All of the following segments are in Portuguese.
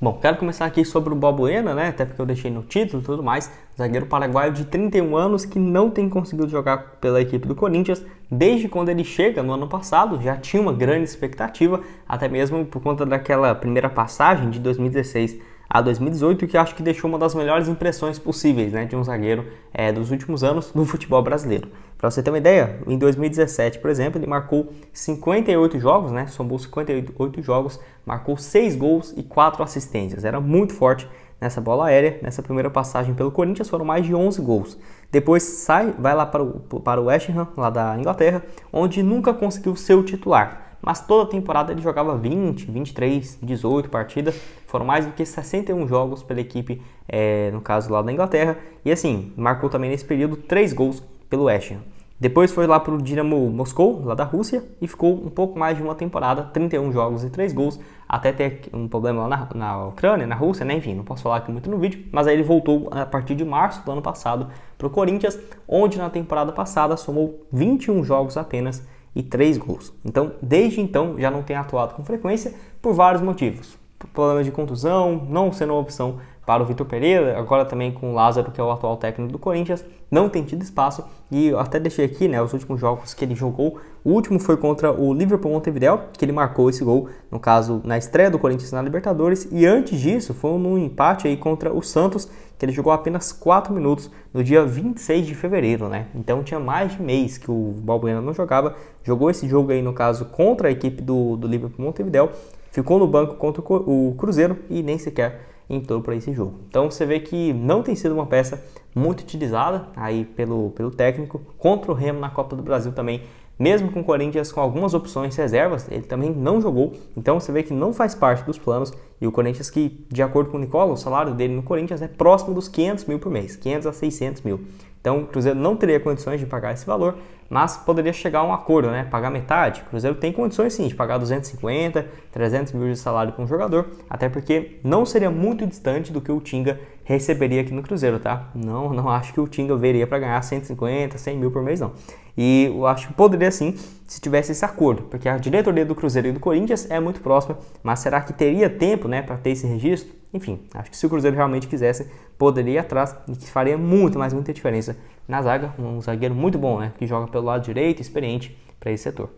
Bom, quero começar aqui sobre o Balbuena, né? Até porque eu deixei no título e tudo mais. Zagueiro paraguaio de 31 anos que não tem conseguido jogar pela equipe do Corinthians desde quando ele chega no ano passado. Já tinha uma grande expectativa, até mesmo por conta daquela primeira passagem de 2016 a 2018, que acho que deixou uma das melhores impressões possíveis né, de um zagueiro é, dos últimos anos no futebol brasileiro. Para você ter uma ideia, em 2017, por exemplo, ele marcou 58 jogos, né, somou 58 jogos, marcou 6 gols e 4 assistências. Era muito forte nessa bola aérea, nessa primeira passagem pelo Corinthians, foram mais de 11 gols. Depois sai, vai lá para o, para o West Ham, lá da Inglaterra, onde nunca conseguiu ser o titular mas toda temporada ele jogava 20, 23, 18 partidas, foram mais do que 61 jogos pela equipe, é, no caso lá da Inglaterra, e assim, marcou também nesse período 3 gols pelo West Ham. Depois foi lá para o Dinamo Moscou, lá da Rússia, e ficou um pouco mais de uma temporada, 31 jogos e 3 gols, até ter um problema lá na, na Ucrânia, na Rússia, né? Enfim, não posso falar aqui muito no vídeo, mas aí ele voltou a partir de março do ano passado para o Corinthians, onde na temporada passada somou 21 jogos apenas e 3 gols. Então, desde então, já não tem atuado com frequência por vários motivos problemas de contusão, não sendo uma opção para o Vitor Pereira, agora também com o Lázaro, que é o atual técnico do Corinthians, não tem tido espaço e eu até deixei aqui, né, os últimos jogos que ele jogou. O último foi contra o Liverpool Montevideo, que ele marcou esse gol, no caso, na estreia do Corinthians na Libertadores, e antes disso foi num empate aí contra o Santos, que ele jogou apenas 4 minutos no dia 26 de fevereiro, né? Então tinha mais de mês que o Balbuena não jogava, jogou esse jogo aí, no caso, contra a equipe do, do Liverpool Montevideo, ficou no banco contra o Cruzeiro e nem sequer entrou para esse jogo. Então você vê que não tem sido uma peça muito utilizada aí pelo, pelo técnico. Contra o Remo na Copa do Brasil também mesmo com o Corinthians com algumas opções reservas, ele também não jogou, então você vê que não faz parte dos planos. E o Corinthians, que de acordo com o Nicola, o salário dele no Corinthians é próximo dos 500 mil por mês, 500 a 600 mil. Então o Cruzeiro não teria condições de pagar esse valor, mas poderia chegar a um acordo, né? Pagar metade. O Cruzeiro tem condições sim de pagar 250, 300 mil de salário para um jogador, até porque não seria muito distante do que o Tinga receberia aqui no Cruzeiro, tá? Não, não acho que o Tinga veria para ganhar 150, 100 mil por mês, não. E eu acho que poderia sim se tivesse esse acordo, porque a diretoria do Cruzeiro e do Corinthians é muito próxima, mas será que teria tempo né, para ter esse registro? Enfim, acho que se o Cruzeiro realmente quisesse, poderia ir atrás e que faria muito, mas muita diferença na zaga. Um zagueiro muito bom, né? Que joga pelo lado direito, experiente para esse setor.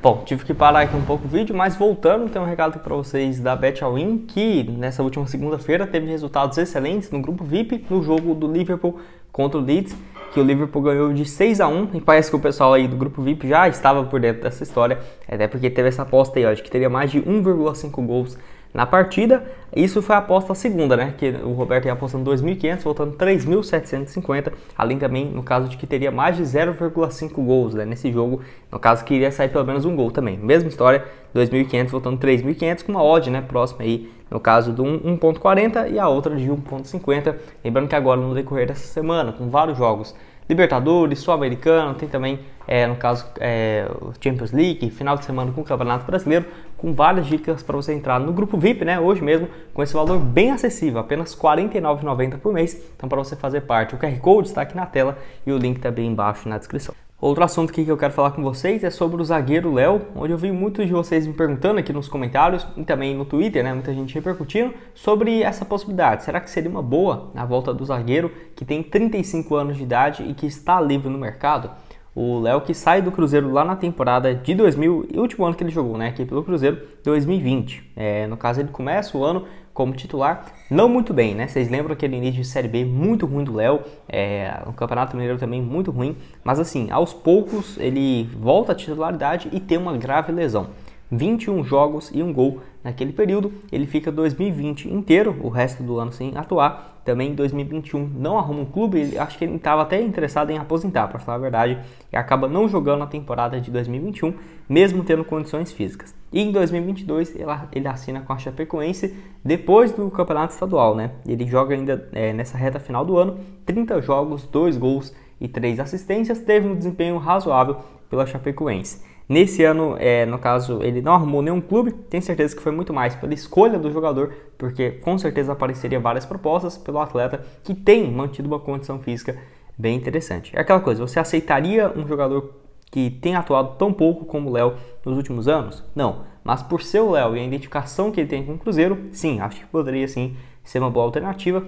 Bom, tive que parar aqui um pouco o vídeo, mas voltando, tem um recado para vocês da BetAwin, que nessa última segunda-feira teve resultados excelentes no grupo VIP, no jogo do Liverpool contra o Leeds que o Liverpool ganhou de 6 a 1 e parece que o pessoal aí do grupo VIP já estava por dentro dessa história, até porque teve essa aposta aí, ó, de que teria mais de 1,5 gols na partida. Isso foi a aposta segunda, né? Que o Roberto ia apostando 2.500, voltando 3.750. Além também, no caso de que teria mais de 0,5 gols, né? Nesse jogo, no caso, que iria sair pelo menos um gol também. Mesma história, 2.500 voltando 3.500, com uma odd, né? Próxima aí, no caso de 1.40 e a outra de 1.50. Lembrando que agora, no decorrer dessa semana, com vários jogos Libertadores, Sul-Americano, tem também, é, no caso, é, Champions League, final de semana com o Campeonato Brasileiro, com várias dicas para você entrar no grupo VIP, né? Hoje mesmo, com esse valor bem acessível, apenas R$ 49,90 por mês. Então, para você fazer parte, o QR Code está aqui na tela e o link também tá bem embaixo na descrição. Outro assunto aqui que eu quero falar com vocês é sobre o zagueiro Léo, onde eu vi muitos de vocês me perguntando aqui nos comentários e também no Twitter, né? Muita gente repercutindo sobre essa possibilidade. Será que seria uma boa a volta do zagueiro que tem 35 anos de idade e que está livre no mercado? O Léo que sai do Cruzeiro lá na temporada de 2000, e último ano que ele jogou, né, aqui pelo Cruzeiro, 2020. É, no caso, ele começa o ano como titular. Não muito bem, né? Vocês lembram aquele início de Série B muito ruim do Léo, é, o Campeonato Mineiro também muito ruim, mas assim, aos poucos ele volta à titularidade e tem uma grave lesão. 21 jogos e um gol naquele período. Ele fica 2020 inteiro, o resto do ano sem atuar. Também em 2021 não arruma um clube, ele, acho que ele estava até interessado em aposentar, para falar a verdade, e acaba não jogando a temporada de 2021, mesmo tendo condições físicas. E em 2022 ele, ele assina com a Chapecoense depois do campeonato estadual, né? Ele joga ainda é, nessa reta final do ano, 30 jogos, 2 gols e 3 assistências, teve um desempenho razoável pela Chapecoense. Nesse ano, é, no caso, ele não arrumou nenhum clube, tenho certeza que foi muito mais pela escolha do jogador, porque com certeza apareceria várias propostas pelo atleta que tem mantido uma condição física bem interessante. É aquela coisa, você aceitaria um jogador que tem atuado tão pouco como o Léo nos últimos anos? Não, mas por ser o Léo e a identificação que ele tem com o Cruzeiro, sim, acho que poderia sim ser uma boa alternativa,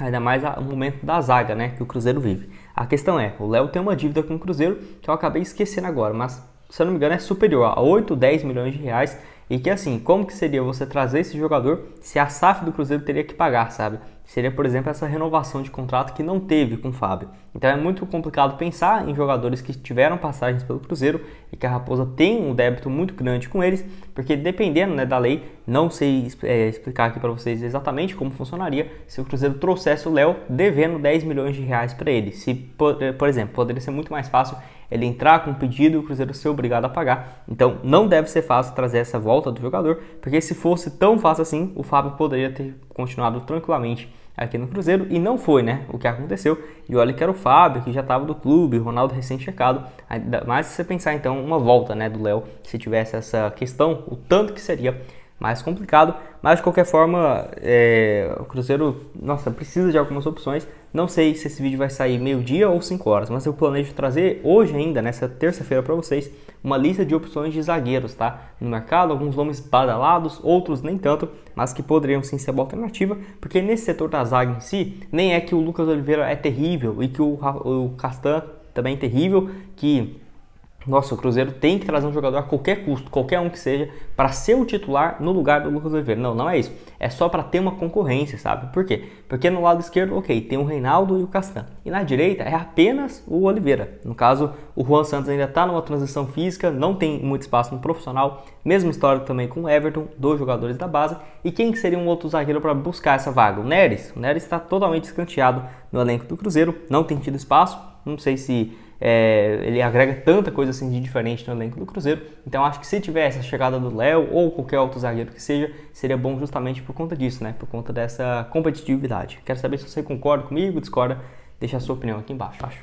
ainda mais o momento da zaga né, que o Cruzeiro vive. A questão é, o Léo tem uma dívida com o Cruzeiro que eu acabei esquecendo agora, mas se eu não me engano, é superior a 8, 10 milhões de reais. E que assim, como que seria você trazer esse jogador se a SAF do Cruzeiro teria que pagar, sabe? Seria, por exemplo, essa renovação de contrato que não teve com o Fábio. Então é muito complicado pensar em jogadores que tiveram passagens pelo Cruzeiro e que a Raposa tem um débito muito grande com eles, porque dependendo né, da lei, não sei é, explicar aqui para vocês exatamente como funcionaria se o Cruzeiro trouxesse o Léo devendo 10 milhões de reais para ele. Se, por, por exemplo, poderia ser muito mais fácil ele entrar com um pedido e o Cruzeiro ser obrigado a pagar. Então não deve ser fácil trazer essa volta do jogador, porque se fosse tão fácil assim, o Fábio poderia ter continuado tranquilamente aqui no Cruzeiro e não foi, né? O que aconteceu. E olha que era o Fábio, que já estava do clube, Ronaldo recém-checado. Mas se você pensar então uma volta, né, do Léo, se tivesse essa questão, o tanto que seria mais complicado, mas de qualquer forma, é, o Cruzeiro, nossa, precisa de algumas opções. Não sei se esse vídeo vai sair meio-dia ou 5 horas, mas eu planejo trazer hoje ainda, nessa terça-feira, para vocês uma lista de opções de zagueiros, tá? No mercado, alguns nomes badalados, outros nem tanto, mas que poderiam sim ser uma alternativa, porque nesse setor da zaga em si, nem é que o Lucas Oliveira é terrível e que o, o Castan também é terrível, que nossa, o Cruzeiro tem que trazer um jogador a qualquer custo, qualquer um que seja, para ser o titular no lugar do Lucas Oliveira. Não, não é isso. É só para ter uma concorrência, sabe? Por quê? Porque no lado esquerdo, ok, tem o Reinaldo e o Castan. E na direita é apenas o Oliveira. No caso, o Juan Santos ainda está numa transição física, não tem muito espaço no profissional. Mesma história também com o Everton, dois jogadores da base. E quem seria um outro zagueiro para buscar essa vaga? O Neres. O Neres está totalmente escanteado no elenco do Cruzeiro, não tem tido espaço. Não sei se é, ele agrega tanta coisa assim de diferente no elenco do Cruzeiro. Então acho que se tivesse a chegada do Léo ou qualquer outro zagueiro que seja, seria bom justamente por conta disso, né? Por conta dessa competitividade. Quero saber se você concorda comigo, discorda, deixa a sua opinião aqui embaixo. Acho.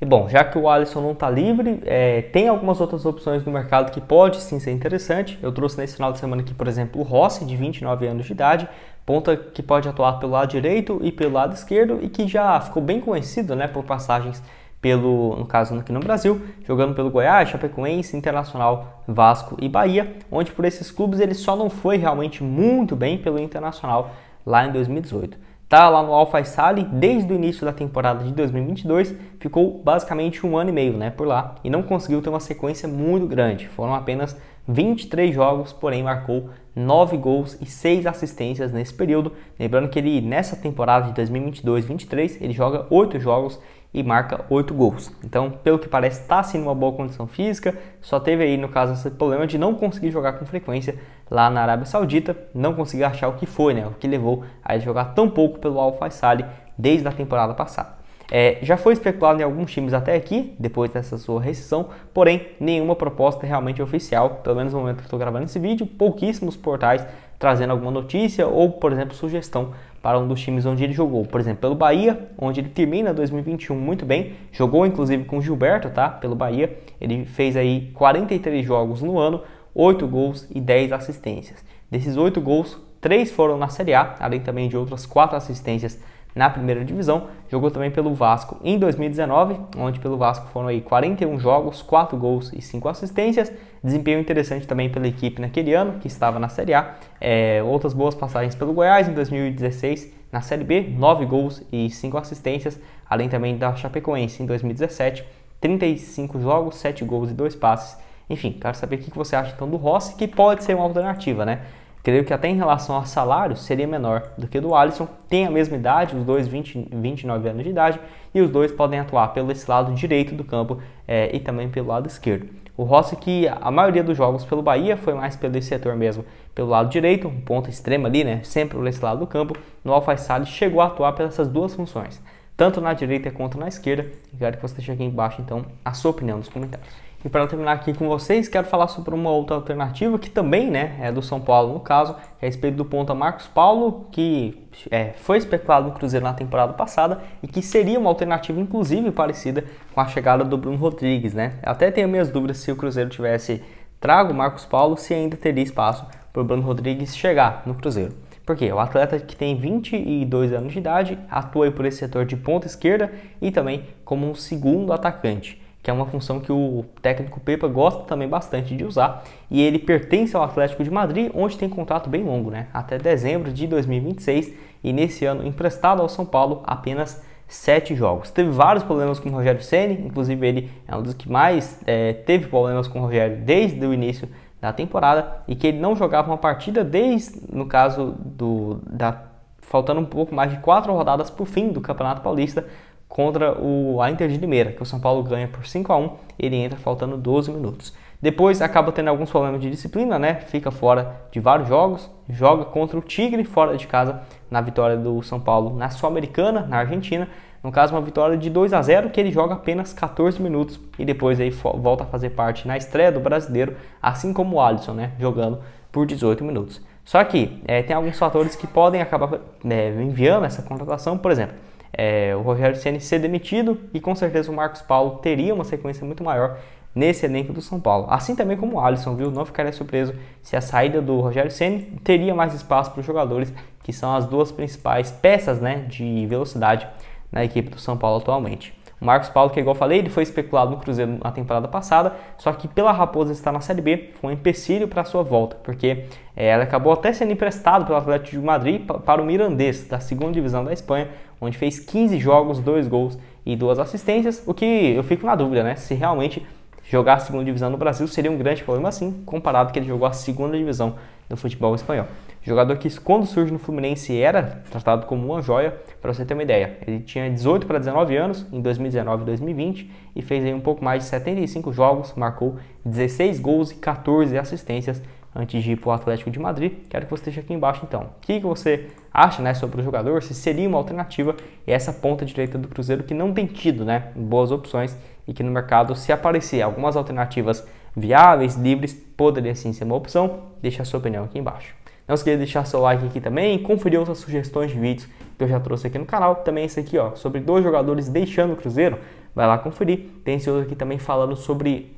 E bom, já que o Alisson não está livre, é, tem algumas outras opções no mercado que pode sim ser interessante. Eu trouxe nesse final de semana aqui, por exemplo, o Rossi, de 29 anos de idade, ponta que pode atuar pelo lado direito e pelo lado esquerdo e que já ficou bem conhecido né, por passagens pelo, no caso aqui no Brasil, jogando pelo Goiás, Chapecoense, Internacional, Vasco e Bahia, onde por esses clubes ele só não foi realmente muito bem pelo Internacional lá em 2018 tá lá no Al Sali desde o início da temporada de 2022, ficou basicamente um ano e meio, né, por lá e não conseguiu ter uma sequência muito grande. Foram apenas 23 jogos, porém marcou 9 gols e 6 assistências nesse período. Lembrando que ele nessa temporada de 2022-23, ele joga 8 jogos e marca 8 gols. Então, pelo que parece, está sim numa boa condição física, só teve aí, no caso, esse problema de não conseguir jogar com frequência lá na Arábia Saudita, não conseguir achar o que foi, né, o que levou a ele jogar tão pouco pelo Al Sali desde a temporada passada. É, já foi especulado em alguns times até aqui, depois dessa sua rescisão, porém nenhuma proposta é realmente oficial, pelo menos no momento que estou gravando esse vídeo, pouquíssimos portais trazendo alguma notícia ou, por exemplo, sugestão para um dos times onde ele jogou. Por exemplo, pelo Bahia, onde ele termina 2021 muito bem, jogou inclusive com o Gilberto, tá? Pelo Bahia, ele fez aí 43 jogos no ano, 8 gols e 10 assistências. Desses 8 gols, 3 foram na Série A, além também de outras 4 assistências na primeira divisão. Jogou também pelo Vasco em 2019, onde pelo Vasco foram aí 41 jogos, 4 gols e 5 assistências. Desempenho interessante também pela equipe naquele ano, que estava na Série A. É, outras boas passagens pelo Goiás em 2016 na Série B, 9 gols e 5 assistências, além também da Chapecoense em 2017, 35 jogos, 7 gols e 2 passes. Enfim, quero saber o que você acha então do Rossi, que pode ser uma alternativa, né? Creio que até em relação a salário seria menor do que do Alisson. Tem a mesma idade, os dois 20, 29 anos de idade, e os dois podem atuar pelo esse lado direito do campo é, e também pelo lado esquerdo. O Rossi que a maioria dos jogos pelo Bahia foi mais pelo setor mesmo, pelo lado direito, um ponto extremo ali, né? Sempre por esse lado do campo. No Alfaissade chegou a atuar pelas duas funções, tanto na direita quanto na esquerda. Quero que você deixe aqui embaixo então a sua opinião nos comentários. E para terminar aqui com vocês, quero falar sobre uma outra alternativa que também né, é do São Paulo, no caso, é a respeito do ponta Marcos Paulo, que é, foi especulado no Cruzeiro na temporada passada e que seria uma alternativa, inclusive, parecida com a chegada do Bruno Rodrigues. Né? Até tenho minhas dúvidas se o Cruzeiro tivesse trago Marcos Paulo, se ainda teria espaço para o Bruno Rodrigues chegar no Cruzeiro. Porque o atleta que tem 22 anos de idade atua por esse setor de ponta esquerda e também como um segundo atacante que é uma função que o técnico Pepa gosta também bastante de usar, e ele pertence ao Atlético de Madrid, onde tem contrato bem longo, né? até dezembro de 2026, e nesse ano emprestado ao São Paulo apenas sete jogos. Teve vários problemas com o Rogério Ceni, inclusive ele é um dos que mais é, teve problemas com o Rogério desde o início da temporada e que ele não jogava uma partida desde, no caso do da faltando um pouco mais de quatro rodadas para o fim do Campeonato Paulista, contra o, a Inter de Limeira, que o São Paulo ganha por 5 a 1 ele entra faltando 12 minutos. Depois acaba tendo alguns problemas de disciplina, né? Fica fora de vários jogos, joga contra o Tigre fora de casa na vitória do São Paulo na Sul-Americana, na Argentina. No caso, uma vitória de 2 a 0 que ele joga apenas 14 minutos e depois aí volta a fazer parte na estreia do brasileiro, assim como o Alisson, né? Jogando por 18 minutos. Só que é, tem alguns fatores que podem acabar é, enviando essa contratação, por exemplo é, o Rogério Ceni ser demitido e com certeza o Marcos Paulo teria uma sequência muito maior nesse elenco do São Paulo. Assim também como o Alisson, viu? Não ficaria surpreso se a saída do Rogério Ceni teria mais espaço para os jogadores que são as duas principais peças, né, de velocidade na equipe do São Paulo atualmente. O Marcos Paulo, que igual eu falei, ele foi especulado no Cruzeiro na temporada passada, só que pela Raposa estar na Série B, foi um empecilho para sua volta, porque é, eh, ela acabou até sendo emprestado pelo Atlético de Madrid para o Mirandês, da segunda divisão da Espanha, onde fez 15 jogos, 2 gols e duas assistências, o que eu fico na dúvida, né? Se realmente jogar a segunda divisão no Brasil seria um grande problema assim, comparado que ele jogou a segunda divisão do futebol espanhol. jogador que, quando surge no Fluminense, era tratado como uma joia, para você ter uma ideia. Ele tinha 18 para 19 anos em 2019 e 2020 e fez aí um pouco mais de 75 jogos, marcou 16 gols e 14 assistências antes de ir para o Atlético de Madrid. Quero que você esteja aqui embaixo então. O que, que você acha né, sobre o jogador? Se seria uma alternativa e essa ponta direita do Cruzeiro que não tem tido né, boas opções e que no mercado, se aparecer algumas alternativas viáveis, livres, poderia sim ser uma opção. Deixa a sua opinião aqui embaixo. Não esqueça de deixar seu like aqui também Confira conferir outras sugestões de vídeos que eu já trouxe aqui no canal. Também esse aqui, ó, sobre dois jogadores deixando o Cruzeiro. Vai lá conferir. Tem esse outro aqui também falando sobre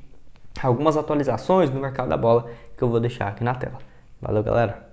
algumas atualizações no mercado da bola que eu vou deixar aqui na tela. Valeu, galera!